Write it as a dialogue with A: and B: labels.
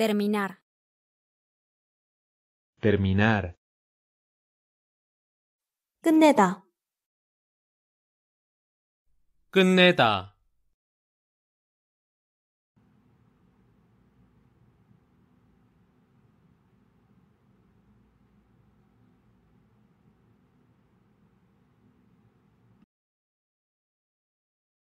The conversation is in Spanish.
A: Terminar. Terminar. 끝내다. 끝내다.